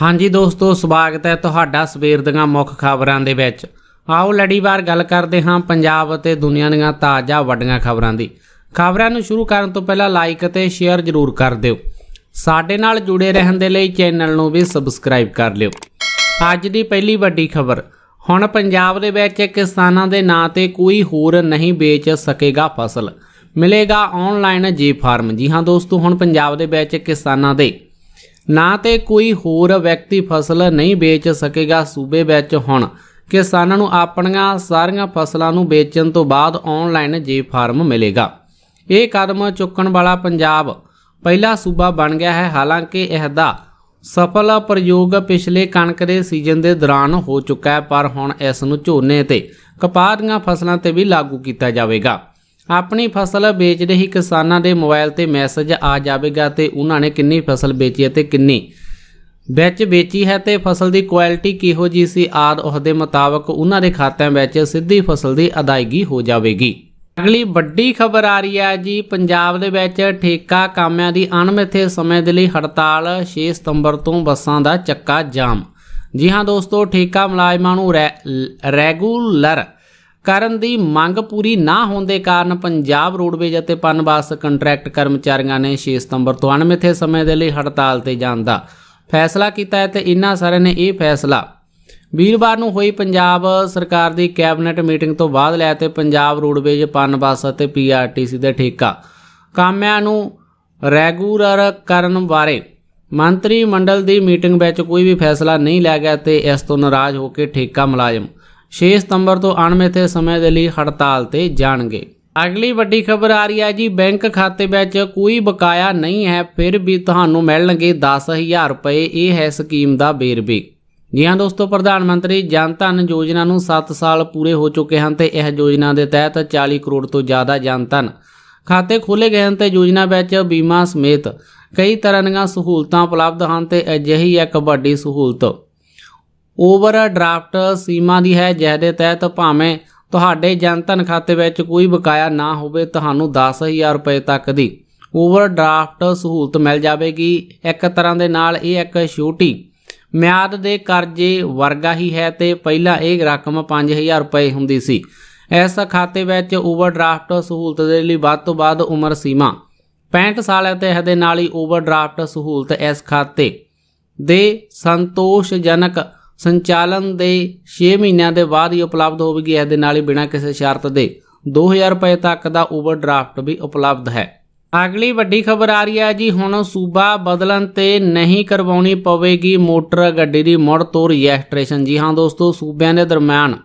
ਹਾਂਜੀ ਦੋਸਤੋ ਸਵਾਗਤ ਹੈ ਤੁਹਾਡਾ ਸਵੇਰ ਦੀਆਂ ਮੁੱਖ ਖਬਰਾਂ ਦੇ ਵਿੱਚ ਆਓ ਲੜੀਵਾਰ ਗੱਲ ਕਰਦੇ ਹਾਂ ਪੰਜਾਬ ਅਤੇ ਦੁਨੀਆ ਦੀਆਂ ਤਾਜ਼ਾ ਵੱਡੀਆਂ ਖਬਰਾਂ ਦੀ ਖਬਰਾਂ ਨੂੰ ਸ਼ੁਰੂ ਕਰਨ ਤੋਂ ਪਹਿਲਾਂ ਲਾਈਕ ਅਤੇ ਸ਼ੇਅਰ ਜ਼ਰੂਰ ਕਰ ਦਿਓ ਸਾਡੇ ਨਾਲ ਜੁੜੇ ਰਹਿਣ ਦੇ ਲਈ ਚੈਨਲ ਨੂੰ ਵੀ ਸਬਸਕ੍ਰਾਈਬ ਕਰ ਲਿਓ ਅੱਜ ਦੀ ਪਹਿਲੀ ਵੱਡੀ ਖਬਰ ਹੁਣ ਪੰਜਾਬ ਦੇ ਵਿੱਚ ਕਿਸਾਨਾਂ ਦੇ ਨਾਂ ਤੇ ਕੋਈ ਹੋਰ ਨਹੀਂ ਵੇਚ ਸਕੇਗਾ ਫਸਲ ਮਿਲੇਗਾ ਆਨਲਾਈਨ ਜੀ ਫਾਰਮ ਜੀ ਹਾਂ ਦੋਸਤੋ ਹੁਣ ਪੰਜਾਬ ਦੇ ਵਿੱਚ ਕਿਸਾਨਾਂ ਦੇ ਨਾ ਤੇ ਕੋਈ ਹੋਰ ਵਿਅਕਤੀ ਫਸਲ ਨਹੀਂ ਵੇਚ ਸਕੇਗਾ ਸੂਬੇ ਵਿੱਚ ਹੁਣ ਕਿਸਾਨਾਂ ਨੂੰ ਆਪਣੀਆਂ ਸਾਰੀਆਂ ਫਸਲਾਂ ਨੂੰ ਵੇਚਣ ਤੋਂ ਬਾਅਦ ਆਨਲਾਈਨ ਜੇ ਫਾਰਮ ਮਿਲੇਗਾ ਇਹ ਕਦਮ ਚੁੱਕਣ ਵਾਲਾ ਪੰਜਾਬ ਪਹਿਲਾ ਸੂਬਾ ਬਣ ਗਿਆ ਹੈ ਹਾਲਾਂਕਿ ਇਹਦਾ ਦਾ ਸਫਲ ਪ੍ਰਯੋਗ ਪਿਛਲੇ ਕਣਕ ਦੇ ਸੀਜ਼ਨ ਦੇ ਦੌਰਾਨ ਹੋ ਚੁੱਕਾ ਹੈ ਪਰ ਹੁਣ ਇਸ ਨੂੰ ਝੋਨੇ ਤੇ ਕਪਾਹ ਦੀਆਂ ਫਸਲਾਂ ਤੇ ਵੀ ਲਾਗੂ ਕੀਤਾ ਜਾਵੇਗਾ ਆਪਣੀ ਫਸਲ ਵੇਚਦੇ ਹੀ ਕਿਸਾਨਾਂ ਦੇ ਮੋਬਾਈਲ ਤੇ ਮੈਸੇਜ ਆ ਜਾਵੇਗਾ ਤੇ ਉਹਨਾਂ ਨੇ ਕਿੰਨੀ ਫਸਲ ਵੇਚੀ ਅਤੇ ਕਿੰਨੀ ਵਿੱਚ ਵੇਚੀ ਹੈ ਤੇ ਫਸਲ ਦੀ ਕੁਆਲਿਟੀ ਕਿਹੋ ਜੀ ਸੀ ਆਦ ਉਹਦੇ ਮੁਤਾਬਕ ਉਹਨਾਂ ਦੇ ਖਾਤਿਆਂ ਵਿੱਚ ਸਿੱਧੀ ਫਸਲ ਦੀ ਅਦਾਇਗੀ ਹੋ ਜਾਵੇਗੀ ਅਗਲੀ ਵੱਡੀ ਖਬਰ ਆ ਰਹੀ ਹੈ ਜੀ ਪੰਜਾਬ ਦੇ ਵਿੱਚ ਠੇਕਾ ਕਾਮਿਆਂ ਦੀ ਅਣਮਿੱਥੇ ਸਮੇਂ ਦੇ ਲਈ ਹੜਤਾਲ 6 ਸਤੰਬਰ ਤੋਂ ਬੱਸਾਂ ਦਾ ਚੱਕਾ ਜਾਮ ਜੀ ਹਾਂ ਦੋਸਤੋ ਠੇਕਾ ਮੁਲਾਜ਼ਮਾਂ ਨੂੰ ਰੈਗੂਲਰ ਕਰਨ ਦੀ ਮੰਗ ਪੂਰੀ ਨਾ ਹੋਣ ਦੇ ਕਾਰਨ ਪੰਜਾਬ ਰੋਡਵੇਜ ਅਤੇ ਪਨਵਾਸ ਕੰਟਰੈਕਟ ਕਰਮਚਾਰੀਆਂ ਨੇ 6 ਸਤੰਬਰ ਤੋਂ ਅਣਮਿੱਥੇ ਸਮੇਂ ਦੇ ਲਈ ਹੜਤਾਲ ਤੇ ਜਾਣ ਦਾ ਫੈਸਲਾ ਕੀਤਾ ਹੈ ਤੇ ਇਹਨਾਂ ਸਾਰਿਆਂ ਨੇ ਇਹ ਫੈਸਲਾ ਵੀਰਵਾਰ ਨੂੰ ਹੋਈ ਪੰਜਾਬ ਸਰਕਾਰ ਦੀ ਕੈਬਨਿਟ ਮੀਟਿੰਗ ਤੋਂ ਬਾਅਦ ਲਿਆ ਤੇ ਪੰਜਾਬ ਰੋਡਵੇਜ ਪਨਵਾਸ ਅਤੇ ਪੀਆਰਟੀਸੀ ਦੇ ਠੇਕਾ ਕਾਮਿਆਂ ਨੂੰ ਰੈਗੂਲਰ ਕਰਨ ਬਾਰੇ ਮੰਤਰੀ ਮੰਡਲ ਦੀ ਮੀਟਿੰਗ ਵਿੱਚ ਕੋਈ ਵੀ ਫੈਸਲਾ ਨਹੀਂ ਲਿਆ ਗਿਆ ਤੇ ਇਸ ਤੋਂ ਨਾਰਾਜ਼ ਹੋ ਕੇ ਠੇਕਾ ਮੁਲਾਜ਼ਮ 6 ਸਤੰਬਰ ਤੋਂ ਤੇ ਸਮੇਂ ਦੇ ਲਈ ਹੜਤਾਲ ਤੇ ਜਾਣਗੇ ਅਗਲੀ ਵੱਡੀ ਖਬਰ ਆ ਰਹੀ ਹੈ ਜੀ ਬੈਂਕ ਖਾਤੇ ਵਿੱਚ ਕੋਈ ਬਕਾਇਆ ਨਹੀਂ ਹੈ ਫਿਰ ਵੀ ਤੁਹਾਨੂੰ ਮਿਲਣਗੇ 10000 ਰੁਪਏ ਇਹ ਹੈ ਸਕੀਮ ਦਾ ਬੇਰਬੀ ਜੀ ਹਾਂ ਦੋਸਤੋ ਪ੍ਰਧਾਨ ਮੰਤਰੀ ਜਨ ਧਨ ਯੋਜਨਾ ਨੂੰ 7 ਸਾਲ ਪੂਰੇ ਹੋ ਚੁੱਕੇ ਹਨ ਤੇ ਇਹ ਯੋਜਨਾ ਦੇ ਤਹਿਤ 40 ਕਰੋੜ ਤੋਂ ਜ਼ਿਆਦਾ ਜਨ ਧਨ ਖਾਤੇ ਖੋਲੇ ਗਏ ਹਨ ਤੇ ਯੋਜਨਾ ਵਿੱਚ ਬੀਮਾ ਸਮੇਤ ਕਈ ਤਰ੍ਹਾਂ ਦੀਆਂ ਸਹੂਲਤਾਂ ਉਪਲਬਧ ਹਨ ਤੇ ਅਜਿਹੀ ਇੱਕ ਵੱਡੀ ਸਹੂਲਤ ਓਵਰਡਰਾਫਟ ਸੀਮਾ ਦੀ ਹੈ ਜਿਸ ਦੇ ਤਹਿਤ ਭਾਵੇਂ ਤੁਹਾਡੇ ਜਨਤਨ ਖਾਤੇ ਵਿੱਚ ਕੋਈ ਬਕਾਇਆ ਨਾ ਹੋਵੇ ਤੁਹਾਨੂੰ 10000 ਰੁਪਏ ਤੱਕ ਦੀ ਓਵਰਡਰਾਫਟ ਸਹੂਲਤ ਮਿਲ ਜਾਵੇਗੀ ਇੱਕ ਤਰ੍ਹਾਂ ਦੇ ਨਾਲ ਇਹ ਇੱਕ ਛੋਟੀ ਮਿਆਦ ਦੇ ਕਰਜ਼ੇ ਵਰਗਾ ਹੀ ਹੈ ਤੇ ਪਹਿਲਾਂ ਇਹ ਰਕਮ 5000 ਰੁਪਏ ਹੁੰਦੀ ਸੀ ਇਸ ਖਾਤੇ ਵਿੱਚ ਓਵਰਡਰਾਫਟ ਸਹੂਲਤ ਦੇ ਲਈ ਵੱਧ ਤੋਂ ਵੱਧ ਉਮਰ ਸੀਮਾ 65 ਸਾਲ ਅਤੇ ਇਹਦੇ ਨਾਲ ਹੀ ਓਵਰਡਰਾਫਟ ਸਹੂਲਤ ਇਸ ਖਾਤੇ ਦੇ ਸੰਤੋਸ਼ਜਨਕ ਸੰਚਾਲਨ ਦੇ 6 ਮਹੀਨਿਆਂ ਦੇ ਬਾਅਦ ਹੀ ਉਪਲਬਧ ਹੋਵੇਗੀ ਇਸ ਦੇ ਨਾਲ ਹੀ ਬਿਨਾਂ ਕਿਸੇ ਸ਼ਰਤ ਦੇ 2000 ਰੁਪਏ ਤੱਕ ਦਾ ਓਵਰਡਰਾਫਟ ਵੀ ਉਪਲਬਧ ਹੈ ਅਗਲੀ ਵੱਡੀ ਖਬਰ ਆ ਰਹੀ ਹੈ ਜੀ ਹੁਣ ਸੂਬਾ ਬਦਲਣ ਤੇ ਨਹੀਂ ਕਰਵਾਉਣੀ ਪਵੇਗੀ ਮੋਟਰ ਗੱਡੀ ਦੀ ਮੁੜ ਤੋਂ ਰਜਿਸਟ੍ਰੇਸ਼ਨ ਜੀ ਹਾਂ ਦੋਸਤੋ ਸੂਬਿਆਂ ਦੇ ਦਰਮਿਆਨ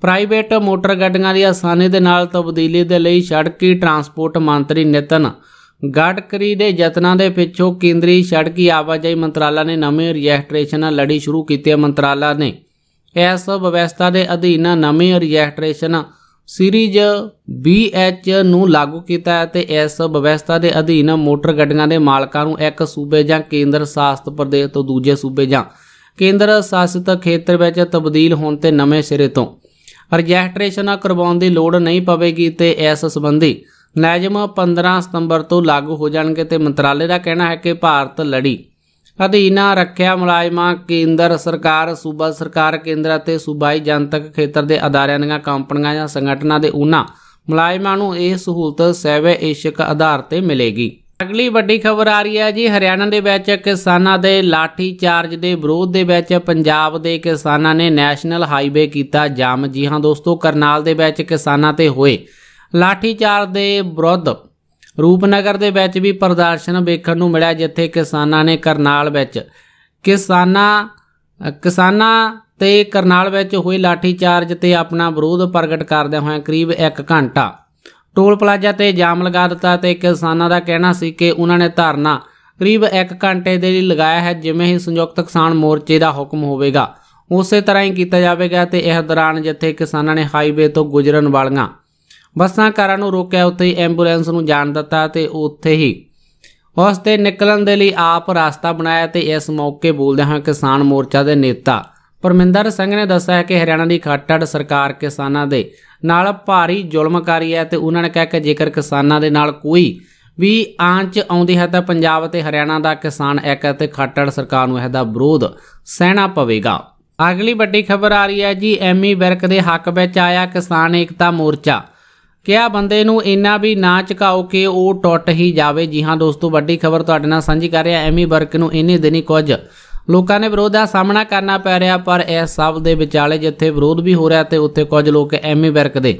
ਪ੍ਰਾਈਵੇਟ ਮੋਟਰ ਗੱਡੀਆਂ ਦੀ ਆਸਾਨੀ ਦੇ ਨਾਲ ਤਬਦੀਲੀ ਦੇ ਲਈ ਸੜਕੀ ਟਰਾਂਸਪੋਰਟ ਮੰਤਰੀ ਨਿਤਨ ਗਾਡਕਰੀ ਦੇ ਯਤਨਾਂ ਦੇ ਪਿੱਛੋਂ ਕੇਂਦਰੀ ਸੜਕੀ ਆਵਾਜਾਈ ਮੰਤਰਾਲਾ ਨੇ ਨਵੇਂ ਰਜਿਸਟ੍ਰੇਸ਼ਨ ਲੜੀ ਸ਼ੁਰੂ ਕੀਤੀ ਹੈ ਮੰਤਰਾਲਾ ਨੇ ਇਸ ਵਿਵਸਥਾ ਦੇ ਅਧੀਨ ਨਵੇਂ ਰਜਿਸਟ੍ਰੇਸ਼ਨ ਸੀਰੀਜ਼ BH ਨੂੰ ਲਾਗੂ ਕੀਤਾ ਹੈ ਤੇ ਇਸ ਵਿਵਸਥਾ ਦੇ ਅਧੀਨ ਮੋਟਰ ਗੱਡੀਆਂ ਦੇ ਮਾਲਕਾਂ ਨੂੰ ਇੱਕ ਸੂਬੇ ਜਾਂ ਕੇਂਦਰ ਸ਼ਾਸਿਤ ਪ੍ਰਦੇਸ਼ ਤੋਂ ਦੂਜੇ ਸੂਬੇ ਜਾਂ ਕੇਂਦਰ ਸ਼ਾਸਿਤ ਖੇਤਰ ਵਿੱਚ ਤਬਦੀਲ ਹੋਣ ਤੇ ਨਵੇਂ ਸਿਰੇ ਤੋਂ ਰਜਿਸਟ੍ਰੇਸ਼ਨ ਕਰਵਾਉਣ ਦੀ ਲੋੜ ਨਹੀਂ ਪਵੇਗੀ ਤੇ ਇਸ ਸੰਬੰਧੀ ਨਿਯਮ 15 ਸਤੰਬਰ ਤੋਂ ਲਾਗੂ ਹੋ ਜਾਣਗੇ ਤੇ ਮੰਤਰਾਲੇ ਦਾ ਕਹਿਣਾ ਹੈ ਕਿ ਭਾਰਤ ਲੜੀ ਅਧੀਨਾ ਰੱਖਿਆ ਮੁਲਾਜ਼ਮਾਂ ਕੇਂਦਰ ਸਰਕਾਰ ਸੂਬਾ ਸਰਕਾਰ ਕੇਂਦਰ ਅਤੇ ਸੂਬਾਈ ਜਨਤਕ ਖੇਤਰ ਦੇ ਅਦਾਰਿਆਂ ਦੀਆਂ ਕੰਪਨੀਆਂ ਜਾਂ ਸੰਗਠਨਾਂ ਦੇ ਉਹਨਾਂ ਮੁਲਾਜ਼ਮਾਂ ਨੂੰ ਇਹ ਸਹੂਲਤ ਸੇਵਾ ਇਸ਼ਕ ਆਧਾਰ ਤੇ ਮਿਲੇਗੀ ਅਗਲੀ ਵੱਡੀ ਖਬਰ ਆ ਰਹੀ ਹੈ ਜੀ ਹਰਿਆਣਾ ਦੇ ਵਿੱਚ ਕਿਸਾਨਾਂ ਦੇ ਲਾਠੀ ਚਾਰਜ ਦੇ ਵਿਰੋਧ ਦੇ ਵਿੱਚ ਪੰਜਾਬ ਦੇ ਕਿਸਾਨਾਂ ਨੇ ਨੈਸ਼ਨਲ ਹਾਈਵੇ ਕੀਤਾ ਜਾਮ ਜੀ ਹਾਂ ਦੋਸਤੋ ਕਰਨਾਲ ਦੇ ਵਿੱਚ ਕਿਸਾਨਾਂ ਤੇ ਹੋਏ ਚਾਰ ਦੇ ਵਿਰੁੱਧ ਰੂਪਨਗਰ ਦੇ ਵਿੱਚ ਵੀ ਪ੍ਰਦਰਸ਼ਨ ਵੇਖਣ ਨੂੰ ਮਿਲਿਆ ਜਿੱਥੇ ਕਿਸਾਨਾਂ ਨੇ ਕਰਨਾਲ ਵਿੱਚ ਕਿਸਾਨਾਂ ਕਿਸਾਨਾਂ ਤੇ ਕਰਨਾਲ ਵਿੱਚ ਹੋਏ ਲਾਠੀਚਾਰਜ ਤੇ ਆਪਣਾ ਵਿਰੋਧ ਪ੍ਰਗਟ ਕਰਦੇ ਹੋਏ ਕਰੀਬ 1 ਘੰਟਾ ਟੋਲ ਪਲਾਜ਼ਾ ਤੇ ਜਾਮ ਲਗਾ ਦਿੱਤਾ ਤੇ ਕਿਸਾਨਾਂ ਦਾ ਕਹਿਣਾ ਸੀ ਕਿ ਉਹਨਾਂ ਨੇ ਧਰਨਾ ਕਰੀਬ 1 ਘੰਟੇ ਦੇ ਲਈ ਲਗਾਇਆ ਹੈ ਜਿਵੇਂ ਹੀ ਸੰਯੁਕਤ ਕਿਸਾਨ ਮੋਰਚੇ ਦਾ ਹੁਕਮ ਹੋਵੇਗਾ ਉਸੇ ਤਰ੍ਹਾਂ ਹੀ ਕੀਤਾ ਜਾਵੇਗਾ ਤੇ ਇਸ ਦੌਰਾਨ ਜਿੱਥੇ ਕਿਸਾਨਾਂ ਨੇ ਹਾਈਵੇ ਤੋਂ ਗੁਜ਼ਰਨ ਵਾਲੀਆਂ ਬੱਸਾਂ ਕਾਰਾਂ ਨੂੰ ਰੋਕਿਆ ਉੱਥੇ ਹੀ ਐਂਬੂਲੈਂਸ ਨੂੰ ਜਾਣ ਦਿੱਤਾ ਤੇ ਉੱਥੇ ਹੀ ਉਸ ਤੇ ਨਿਕਲਣ ਦੇ ਲਈ ਆਪ ਰਸਤਾ ਬਣਾਇਆ ਤੇ ਇਸ ਮੌਕੇ ਬੋਲਦੇ ਹਾਂ ਕਿਸਾਨ ਮੋਰਚਾ ਦੇ ਨੇਤਾ ਪਰਮਿੰਦਰ ਸਿੰਘ ਨੇ ਦੱਸਿਆ ਕਿ ਹਰਿਆਣਾ ਦੀ ਖੱਟੜ ਸਰਕਾਰ ਕਿਸਾਨਾਂ ਦੇ ਨਾਲ ਭਾਰੀ ਜ਼ੁਲਮ ਕਰੀ ਹੈ ਤੇ ਉਹਨਾਂ ਨੇ ਕਿਹਾ ਕਿ ਜੇਕਰ ਕਿਸਾਨਾਂ ਦੇ ਨਾਲ ਕੋਈ ਵੀ ਆਂਚ ਆਉਂਦੀ ਹੈ ਤਾਂ ਪੰਜਾਬ ਤੇ ਹਰਿਆਣਾ ਦਾ ਕਿਸਾਨ ਇੱਕ ਅਤੇ ਖੱਟੜ ਸਰਕਾਰ ਨੂੰ ਇਹਦਾ ਵਿਰੋਧ ਸਹਿਣਾ ਪਵੇਗਾ ਅਗਲੀ ਵੱਡੀ ਖਬਰ ਆ ਰਹੀ ਹੈ ਜੀ ਐਮੀ ਵਿਰਕ ਦੇ ਹੱਕ ਵਿੱਚ ਆਇਆ ਕਿਸਾਨ ਏਕਤਾ ਮੋਰਚਾ ਕਿਆ ਬੰਦੇ ਨੂੰ ਇੰਨਾ ਵੀ ਨਾ ਚਕਾਓ ਕਿ ਉਹ ਟੁੱਟ ਹੀ ਜਾਵੇ ਜੀ ਹਾਂ ਦੋਸਤੋ ਵੱਡੀ ਖਬਰ ਤੁਹਾਡੇ ਨਾਲ ਸਾਂਝੀ ਕਰ ਰਿਹਾ ਐਮੀ ਵਰਕ ਨੂੰ ਇੰਨੇ ਦਿਨੀ ਕੁਝ ਲੋਕਾਂ ਨੇ ਵਿਰੋਧ ਦਾ ਸਾਹਮਣਾ ਕਰਨਾ ਪੈ ਰਿਹਾ ਪਰ ਇਸ ਸਭ ਦੇ ਵਿਚਾਲੇ ਜਿੱਥੇ ਵਿਰੋਧ ਵੀ ਹੋ ਰਿਹਾ ਤੇ ਉੱਥੇ ਕੁਝ ਲੋਕ ਐਮੀ ਵਰਕ ਦੇ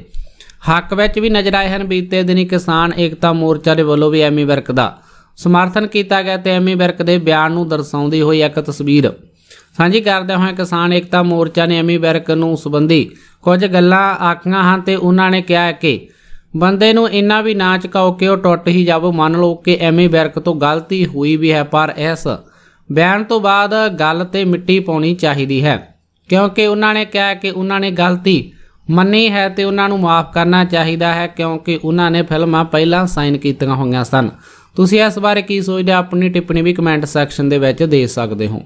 ਹੱਕ ਵਿੱਚ ਵੀ ਨਜ਼ਰ ਆਏ ਹਨ ਬੀਤੇ ਦਿਨੀ ਕਿਸਾਨ ਏਕਤਾ ਮੋਰਚਾ ਦੇ ਵੱਲੋਂ ਵੀ ਐਮੀ ਵਰਕ ਦਾ ਸਮਰਥਨ ਕੀਤਾ ਗਿਆ ਤੇ ਐਮੀ ਵਰਕ ਦੇ ਬਿਆਨ ਨੂੰ ਦਰਸਾਉਂਦੀ ਹੋਈ ਇੱਕ ਤਸਵੀਰ ਸਾਂਝੀ ਕਰਦੇ ਹੋਏ ਕਿਸਾਨ ਏਕਤਾ ਮੋਰਚਾ ਨੇ ਐਮੀ ਵਰਕ ਨੂੰ ਸੰਬੰਧੀ ਕੁਝ ਗੱਲਾਂ ਆਖੀਆਂ ਹਨ ਤੇ ਉਹਨਾਂ ਨੇ ਕਿਹਾ ਕਿ ਬੰਦੇ ਨੂੰ ਇੰਨਾ ਵੀ ਨਾ ਚਕਾਓ ਕਿ ਉਹ ਟੁੱਟ ਹੀ ਜਾਵੋ ਮੰਨ ਲਓ ਕਿ ਐਵੇਂ ਬਿਰਕ ਤੋਂ ਗਲਤੀ ਹੋਈ ਵੀ ਹੈ ਪਰ ਇਸ ਬਿਆਨ ਤੋਂ ਬਾਅਦ ਗੱਲ ਤੇ ਮਿੱਟੀ ਪਾਉਣੀ ਚਾਹੀਦੀ ਹੈ ਕਿਉਂਕਿ ਉਹਨਾਂ ਨੇ ਕਿਹਾ ਕਿ ਉਹਨਾਂ ਨੇ ਗਲਤੀ ਮੰਨੀ ਹੈ ਤੇ ਉਹਨਾਂ ਨੂੰ ਮਾਫ ਕਰਨਾ ਚਾਹੀਦਾ ਹੈ ਕਿਉਂਕਿ ਉਹਨਾਂ ਨੇ ਫਿਲਮਾਂ ਪਹਿਲਾਂ ਸਾਈਨ ਕੀਤੀਆਂ ਹੋਈਆਂ ਸਨ ਤੁਸੀਂ ਇਸ ਬਾਰੇ ਕੀ ਸੋਚਦੇ ਹੋ ਆਪਣੀ ਟਿੱਪਣੀ ਵੀ ਕਮੈਂਟ ਸੈਕਸ਼ਨ ਦੇ ਵਿੱਚ ਦੇ ਸਕਦੇ ਹੋ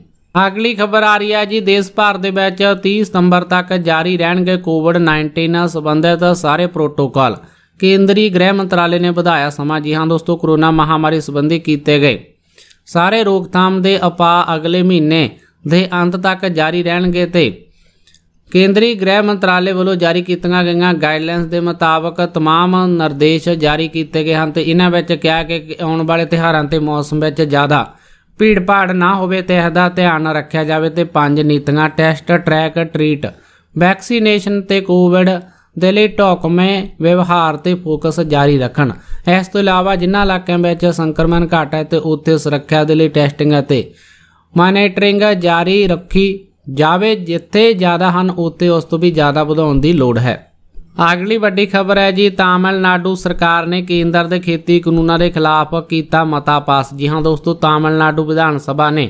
ਅਗਲੀ ਖਬਰ ਆ ਰਹੀ ਹੈ ਜੀ ਦੇਸ਼ ਭਰ ਦੇ ਵਿੱਚ 30 ਸਤੰਬਰ ਤੱਕ ਜਾਰੀ ਰਹਿਣਗੇ ਕੋਵਿਡ-19 ਨਾਲ ਸੰਬੰਧਿਤ ਸਾਰੇ ਪ੍ਰੋਟੋਕਾਲ ਕੇਂਦਰੀ ਗ੍ਰਹਿ ਮੰਤਰਾਲੇ ਨੇ ਵਧਾਇਆ ਸਮਾਂ ਜੀ ਹਾਂ ਦੋਸਤੋ ਕੋਰੋਨਾ ਮਹਾਮਾਰੀ ਸੰਬੰਧੀ ਕੀਤੇ ਗਏ ਸਾਰੇ ਰੋਕਥਾਮ ਦੇ ਉਪਾਅ ਅਗਲੇ ਮਹੀਨੇ ਦੇ ਅੰਤ ਤੱਕ ਜਾਰੀ ਰਹਿਣਗੇ ਤੇ ਕੇਂਦਰੀ ਗ੍ਰਹਿ ਮੰਤਰਾਲੇ ਵੱਲੋਂ ਜਾਰੀ ਕੀਤੀਆਂ ਗਈਆਂ ਗਾਈਡਲਾਈਨਸ ਦੇ ਮੁਤਾਬਕ तमाम ਨਿਰਦੇਸ਼ ਜਾਰੀ ਕੀਤੇ ਗਏ ਹਨ ਤੇ ਇਹਨਾਂ ਵਿੱਚ ਕਿਹਾ ਕਿ ਆਉਣ ਵਾਲੇ ਤਿਹਾਰਾਂ ਤੇ ਮੌਸਮ ਵਿੱਚ ਜ਼ਿਆਦਾ ਭੀੜ-ਭਾੜ ਨਾ ਹੋਵੇ ਤੇ ਇਹਦਾ ਧਿਆਨ ਰੱਖਿਆ ਜਾਵੇ ਤੇ ਪੰਜ ਨੀਤੀਆਂ ਟੈਸਟ ਟਰੈਕ ਟ੍ਰੀਟ ਵੈਕਸੀਨੇਸ਼ਨ ਤੇ ਕੋਵਿਡ ਦੇ ਲਈ ਟੋਕਮੇ ਵਿਵਹਾਰ ਤੇ ਫੋਕਸ ਜਾਰੀ ਰੱਖਣ ਇਸ ਤੋਂ ਇਲਾਵਾ ਜਿਨ੍ਹਾਂ ਇਲਾਕਿਆਂ ਵਿੱਚ ਸੰਕਰਮਣ ਘਟ ਹੈ ਤੇ ਉੱਥੇ ਸੁਰੱਖਿਆ ਦੇ ਲਈ ਟੈਸਟਿੰਗ ਅਤੇ ਮਾਨੀਟਰਿੰਗ ਜਾਰੀ ਰੱਖੀ ਜਾਵੇ ਜਿੱਥੇ ਜ਼ਿਆਦਾ ਹਨ ਉੱਥੇ ਉਸ ਤੋਂ ਵੀ ਜ਼ਿਆਦਾ ਵਧਾਉਣ ਦੀ ਲੋੜ ਹੈ ਅਗਲੀ ਵੱਡੀ ਖਬਰ ਹੈ ਜੀ ਤਾਮਿਲਨਾਡੂ ਸਰਕਾਰ ਨੇ ਕੇਂਦਰ ਦੇ ਖੇਤੀ ਕਾਨੂੰਨਾਂ ਦੇ ਖਿਲਾਫ ਕੀਤਾ ਮਤਾ ਪਾਸ ਜੀ ਹਾਂ ਦੋਸਤੋ ਤਾਮਿਲਨਾਡੂ ਵਿਧਾਨ ਸਭਾ ਨੇ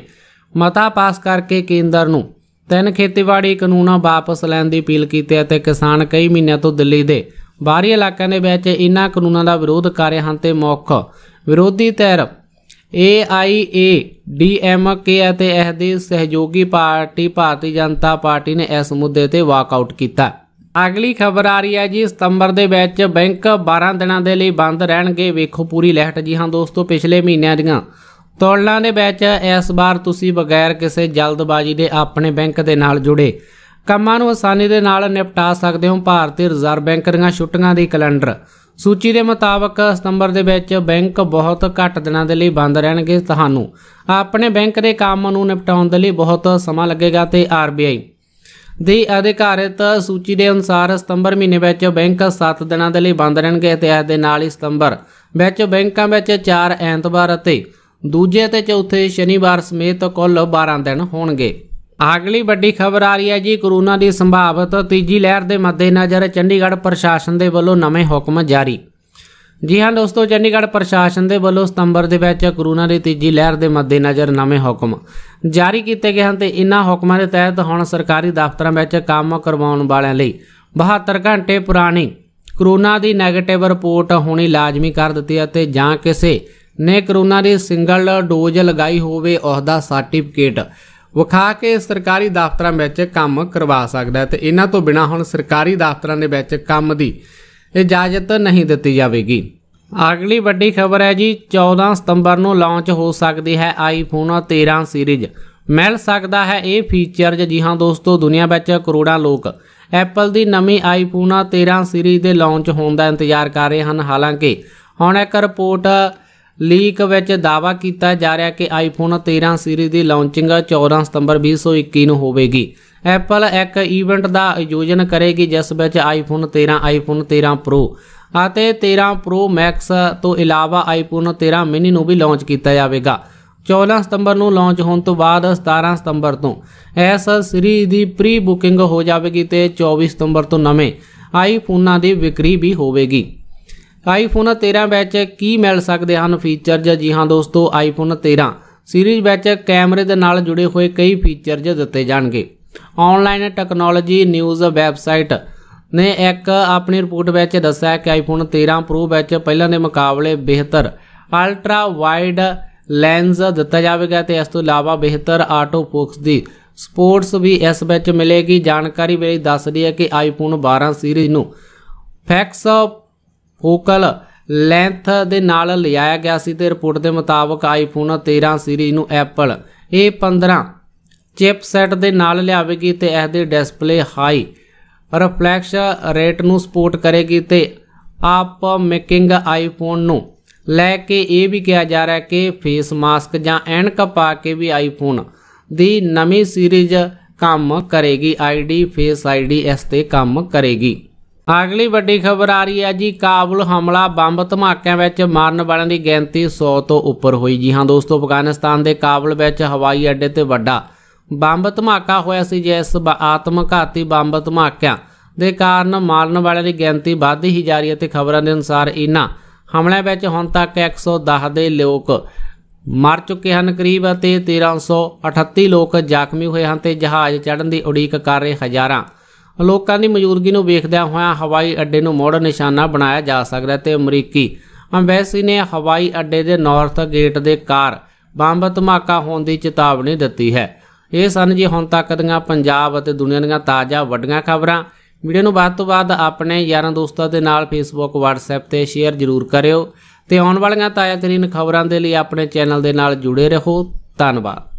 ਮਤਾ ਪਾਸ ਕਰਕੇ ਕੇਂਦਰ ਨੂੰ ਤਿੰਨ ਖੇਤੀਬਾੜੀ ਕਾਨੂੰਨਾਂ ਵਾਪਸ ਲੈਣ ਦੀ ਅਪੀਲ ਕੀਤੀ ਅਤੇ ਕਿਸਾਨ ਕਈ ਮਹੀਨਿਆਂ ਤੋਂ ਦਿੱਲੀ ਦੇ ਬਾਹਰੀ ਇਲਾਕਿਆਂ ਦੇ ਵਿੱਚ ਇਨ੍ਹਾਂ ਕਾਨੂੰਨਾਂ ਦਾ ਵਿਰੋਧ ਕਰ ਰਹੇ ਹਨ ਤੇ ਮੁੱਖ ਵਿਰੋਧੀ ਧਿਰ AIA DMK ਅਤੇ ਇਸ ਦੀ ਸਹਿਯੋਗੀ ਪਾਰਟੀ ਭਾਰਤੀ ਜਨਤਾ ਪਾਰਟੀ ਨੇ ਇਸ ਮੁੱਦੇ ਤੇ ਵਾਕਆਊਟ ਕੀਤਾ ਅਗਲੀ ਖਬਰ ਆ ਰਹੀ ਹੈ ਜੀ ਸਤੰਬਰ ਦੇ ਵਿੱਚ ਬੈਂਕ 12 ਦਿਨਾਂ ਦੇ ਲਈ ਬੰਦ ਰਹਿਣਗੇ ਵੇਖੋ ਪੂਰੀ ਲਹਿਟ ਜੀ ਹਾਂ ਦੋਸਤੋ ਪਿਛਲੇ ਮਹੀਨਿਆਂ ਦੀਆਂ ਤੋਲਣਾ ਦੇ ਵਿੱਚ ਇਸ ਵਾਰ ਤੁਸੀਂ ਬਗੈਰ ਕਿਸੇ ਜਲਦਬਾਜ਼ੀ ਦੇ ਆਪਣੇ ਬੈਂਕ ਦੇ ਨਾਲ ਜੁੜੇ ਕੰਮਾਂ ਨੂੰ ਆਸਾਨੀ ਦੇ ਨਾਲ ਨਿਪਟਾ ਸਕਦੇ ਹੋ ਭਾਰਤੀ ਰਿਜ਼ਰਵ ਬੈਂਕ ਦੀਆਂ ਛੁੱਟੀਆਂ ਦੀ ਕੈਲੰਡਰ ਸੂਚੀ ਦੇ ਮੁਤਾਬਕ ਸਤੰਬਰ ਦੇ ਵਿੱਚ ਬੈਂਕ ਬਹੁਤ ਘੱਟ ਦਿਨਾਂ ਦੇ ਲਈ ਬੰਦ ਰਹਿਣਗੇ ਤੁਹਾਨੂੰ ਆਪਣੇ ਬੈਂਕ ਦੇ ਕੰਮ ਨੂੰ ਨਿਪਟਾਉਣ ਦੇ ਲਈ ਬਹੁਤ ਸਮਾਂ ਲੱਗੇਗਾ ਤੇ ਆਰਬੀਆਈ ਦੀ ਅਧਿਕਾਰਤ ਸੂਚੀ ਦੇ ਅਨੁਸਾਰ ਸਤੰਬਰ ਮਹੀਨੇ ਵਿੱਚ ਬੈਂਕ 7 ਦਿਨਾਂ ਦੇ ਲਈ ਬੰਦ ਰਹਿਣਗੇ ਤੇ ਇਸ ਦੇ ਨਾਲ ਹੀ ਸਤੰਬਰ ਵਿੱਚ ਬੈਂਕਾਂ ਵਿੱਚ 4 ਐਤਵਾਰ ਅਤੇ ਦੂਜੇ ਤੇ ਚੌਥੇ ਸ਼ਨੀਵਾਰ ਸਮੇਤ ਕੁੱਲ 12 ਦਿਨ ਹੋਣਗੇ ਅਗਲੀ ਵੱਡੀ ਖਬਰ ਆ ਰਹੀ ਹੈ ਜੀ ਕਰੋਨਾ ਦੀ ਸੰਭਾਵਿਤ ਤੀਜੀ ਲਹਿਰ ਦੇ ਮੱਦੇਨਜ਼ਰ ਚੰਡੀਗੜ੍ਹ ਪ੍ਰਸ਼ਾਸਨ ਦੇ ਵੱਲੋਂ ਨਵੇਂ ਹੁਕਮ ਜਾਰੀ ਜੀ ਹਾਂ ਦੋਸਤੋ ਚੰਡੀਗੜ੍ਹ ਪ੍ਰਸ਼ਾਸਨ ਦੇ ਵੱਲੋਂ ਸਤੰਬਰ ਦੇ ਵਿੱਚ ਕਰੋਨਾ ਦੀ ਤੀਜੀ ਲਹਿਰ ਦੇ ਮੱਦੇਨਜ਼ਰ ਨਵੇਂ ਹੁਕਮ ਜਾਰੀ ਕੀਤੇ ਗਏ ਹਨ ਤੇ ਇਨ੍ਹਾਂ ਹੁਕਮਾਂ ਦੇ ਤਹਿਤ ਹੁਣ ਸਰਕਾਰੀ ਦਫ਼ਤਰਾਂ ਵਿੱਚ ਕੰਮ ਕਰਵਾਉਣ ਵਾਲਿਆਂ ਲਈ 72 ਘੰਟੇ ਪੁਰਾਣੀ ਕਰੋਨਾ ਦੀ ਨੈਗੇਟਿਵ ਰਿਪੋਰਟ ਹੋਣੀ ਲਾਜ਼ਮੀ ਕਰ ਦਿੱਤੀ ਹੈ ਤੇ ਜਾਂ ਕਿਸੇ ਨੇ ਕਰੋਨਾ ਦੀ ਸਿੰਗਲ ਡੋਜ਼ ਲਗਾਈ ਹੋਵੇ ਉਹਦਾ ਸਰਟੀਫਿਕੇਟ ਵਿਖਾ ਕੇ ਸਰਕਾਰੀ ਦਫ਼ਤਰਾਂ ਵਿੱਚ ਕੰਮ ਕਰਵਾ ਸਕਦਾ ਹੈ ਤੇ ਇਹਨਾਂ ਤੋਂ ਬਿਨਾ ਹੁਣ ਸਰਕਾਰੀ ਦਫ਼ਤਰਾਂ ਦੇ ਵਿੱਚ ਕੰਮ ਦੀ ਇਜਾਜ਼ਤ ਨਹੀਂ ਦਿੱਤੀ ਜਾਵੇਗੀ ਅਗਲੀ ਵੱਡੀ ਖਬਰ ਹੈ ਜੀ 14 ਸਤੰਬਰ ਨੂੰ ਲਾਂਚ ਹੋ ਸਕਦੀ ਹੈ ਆਈਫੋਨ 13 ਸੀਰੀਜ਼ ਮਿਲ ਸਕਦਾ ਹੈ ਇਹ ਫੀਚਰ ਜੀ ਹਾਂ ਦੋਸਤੋ ਦੁਨੀਆ ਵਿੱਚ ਕਰੋੜਾਂ ਲੋਕ ਐਪਲ ਦੀ ਨਵੀਂ ਆਈਫੋਨ 13 ਸੀਰੀਜ਼ ਦੇ ਲਾਂਚ ਹੋਣ ਦਾ ਇੰਤਜ਼ਾਰ ਕਰ ਰਹੇ ਹਨ ਹਾਲਾਂਕਿ ਹੁਣ ਇੱਕ ਰਿਪੋਰਟ ਲੀਕ ਵਿੱਚ ਦਾਵਾ ਕੀਤਾ ਜਾ ਰਿਹਾ ਕਿ ਆਈਫੋਨ 13 ਸੀਰੀਜ਼ ਦੀ ਲਾਂਚਿੰਗ 14 ਸਤੰਬਰ 2021 ਨੂੰ ਹੋਵੇਗੀ ਐਪਲ ਇੱਕ ਇਵੈਂਟ ਦਾ ਆਯੋਜਨ ਕਰੇਗੀ ਜਿਸ ਵਿੱਚ ਆਈਫੋਨ 13 ਆਈਫੋਨ 13 ਪ੍ਰੋ ਅਤੇ 13 ਪ੍ਰੋ ਮੈਕਸ ਤੋਂ ਇਲਾਵਾ ਆਈਫੋਨ 13 ਮਿਨੀ ਨੂੰ ਵੀ ਲਾਂਚ ਕੀਤਾ ਜਾਵੇਗਾ 14 ਸਤੰਬਰ ਨੂੰ ਲਾਂਚ ਹੋਣ ਤੋਂ ਬਾਅਦ 17 ਸਤੰਬਰ ਤੋਂ ਇਸ ਸੀਰੀਜ਼ ਦੀ ਪ੍ਰੀ ਬੁਕਿੰਗ ਹੋ ਜਾਵੇਗੀ ਤੇ 24 ਸਤੰਬਰ ਤੋਂ ਨਵੇਂ ਆਈਫੋਨਾਂ ਦੀ ਵਿਕਰੀ ਵੀ ਹੋਵੇਗੀ ਆਈਫੋਨ 13 ਵਿੱਚ ਕੀ ਮਿਲ ਸਕਦੇ ਹਨ ਫੀਚਰਸ ਜੀ ਹਾਂ ਦੋਸਤੋ ਆਈਫੋਨ 13 ਸੀਰੀਜ਼ ਵਿੱਚ ਕੈਮਰੇ ਦੇ ਨਾਲ ਜੁੜੇ ਹੋਏ ਕਈ ਫੀਚਰਸ ਦਿੱਤੇ ਜਾਣਗੇ ਆਨਲਾਈਨ ਟੈਕਨੋਲੋਜੀ ਨਿਊਜ਼ ਵੈਬਸਾਈਟ ਨੇ ਇੱਕ ਆਪਣੀ ਰਿਪੋਰਟ ਵਿੱਚ ਦੱਸਿਆ ਕਿ ਆਈਫੋਨ 13 ਪ੍ਰੋ ਵਿੱਚ ਪਹਿਲਾਂ ਦੇ ਮੁਕਾਬਲੇ ਬਿਹਤਰ ਅਲਟਰਾ ਵਾਈਡ ਲੈਂਸ ਦਿੱਤਾ ਜਾਵੇਗਾ ਤੇ ਇਸ ਤੋਂ ਇਲਾਵਾ ਬਿਹਤਰ ਆਟੋ ਫੋਕਸ ਦੀ ਸਪੋਰਟਸ ਵੀ ਇਸ ਵਿੱਚ ਮਿਲੇਗੀ ਜਾਣਕਾਰੀ ਵੇਲੇ ਦੱਸਦੀ ਹੈ ਕਿ ਆਈਫੋਨ 12 ਸੀਰੀਜ਼ ਨੂੰ ਫੈਕਸ ਫੋਕਲ ਲੈਂਥ ਦੇ ਨਾਲ ਲਿਆਇਆ ਗਿਆ ਸੀ ਤੇ ਰਿਪੋਰਟ ਦੇ ਮੁਤਾਬਕ ਆਈਫੋਨ 13 ਸੀਰੀਜ਼ ਨੂੰ ਐਪਲ ਇਹ 15 ਚਿਪਸੈਟ ਦੇ ਨਾਲ ਲਿਆਵੇਗੀ ਤੇ ਇਸ ਦੇ ਡਿਸਪਲੇ ਹਾਈ ਰਿਫਲੈਕਸ਼ ਰੇਟ ਨੂੰ ਸਪੋਰਟ ਕਰੇਗੀ ਤੇ ਆਪ ਮੇਕਿੰਗ ਆਈਫੋਨ ਨੂੰ ਲੈ ਕੇ ਇਹ ਵੀ ਕਿਹਾ ਜਾ ਰਿਹਾ ਕਿ ਫੇਸ ਮਾਸਕ ਜਾਂ ਐਨਕ ਪਾ ਕੇ ਵੀ ਆਈਫੋਨ ਦੀ ਨਵੀਂ ਸੀਰੀਜ਼ ਕੰਮ ਕਰੇਗੀ ਆਈਡੀ ਫੇਸ ਆਈਡੀ ਇਸ ਤੇ ਕੰਮ ਕਰੇਗੀ ਅਗਲੀ ਵੱਡੀ ਖਬਰ ਆ ਰਹੀ ਹੈ ਜੀ ਕਾਬਲ ਹਮਲਾ ਬੰਬ ਧਮਾਕਿਆਂ ਵਿੱਚ ਮਰਨ ਵਾਲਿਆਂ ਦੀ ਗਿਣਤੀ 100 ਤੋਂ ਉੱਪਰ ਹੋਈ ਜੀ ਹਾਂ ਦੋਸਤੋ ਅਫਗਾਨਿਸਤਾਨ ਦੇ ਕਾਬਲ ਵਿੱਚ ਹਵਾਈ ਅੱਡੇ ਤੇ ਵੱਡਾ ਬੰਬ ਧਮਾਕਾ ਹੋਇਆ ਸੀ ਜਿਸ ਆਤਮਘਾਤੀ ਬੰਬ ਧਮਾਕਿਆਂ ਦੇ ਕਾਰਨ ਮਰਨ ਵਾਲਿਆਂ ਦੀ ਗਿਣਤੀ ਵੱਧ ਹੀ ਜਾ ਰਹੀ ਹੈ ਤੇ ਖਬਰਾਂ ਦੇ ਅਨੁਸਾਰ ਇਨ੍ਹਾਂ ਹਮਲਿਆਂ ਵਿੱਚ ਹੁਣ ਤੱਕ 110 ਦੇ ਲੋਕ ਮਰ ਚੁੱਕੇ ਹਨ ਕਰੀਬ ਅਤੇ 1338 ਲੋਕ ਜ਼ਖਮੀ ਹੋਏ ਹਨ ਤੇ ਜਹਾਜ਼ ਚੜ੍ਹਨ ਦੀ ਉਡੀਕ ਕਰ ਰਹੇ ਹਜ਼ਾਰਾਂ ਲੋਕਾਂ ਦੀ ਮੌਜੂਦਗੀ ਨੂੰ ਵੇਖਦਿਆਂ ਹੋਇਆਂ ਹਵਾਈ ਅੱਡੇ ਨੂੰ ਮੋੜ ਨਿਸ਼ਾਨਾ ਬਣਾਇਆ ਜਾ ਸਕਦਾ ਹੈ ਤੇ ਅਮਰੀਕੀ ਅੰਬੈਸੀ ਨੇ ਹਵਾਈ ਅੱਡੇ ਦੇ ਨਾਰਥ ਗੇਟ ਦੇ ਕਾਰ ਬੰਬ ਧਮਾਕਾ ਹੋਣ ਦੀ ਚੇਤਾਵਨੀ ਦਿੱਤੀ ਹੈ ਇਹ ਸਨ ਜੀ ਹੁਣ ਤੱਕ ਦੀਆਂ ਪੰਜਾਬ ਅਤੇ ਦੁਨੀਆ ਦੀਆਂ ਤਾਜ਼ਾ ਵੱਡੀਆਂ ਖਬਰਾਂ ਵੀਡੀਓ ਨੂੰ ਬਾਅਦ ਤੋਂ ਬਾਅਦ ਆਪਣੇ ਯਾਰਾਂ ਦੋਸਤਾਂ ਦੇ ਨਾਲ ਫੇਸਬੁੱਕ WhatsApp ਤੇ ਸ਼ੇਅਰ ਜ਼ਰੂਰ ਕਰਿਓ ਤੇ ਆਉਣ ਵਾਲੀਆਂ ਤਾਜ਼ਾ ਤਰੀਨ ਖਬਰਾਂ ਦੇ ਲਈ ਆਪਣੇ ਚੈਨਲ ਦੇ ਨਾਲ ਜੁੜੇ ਰਹੋ ਧੰਨਵਾਦ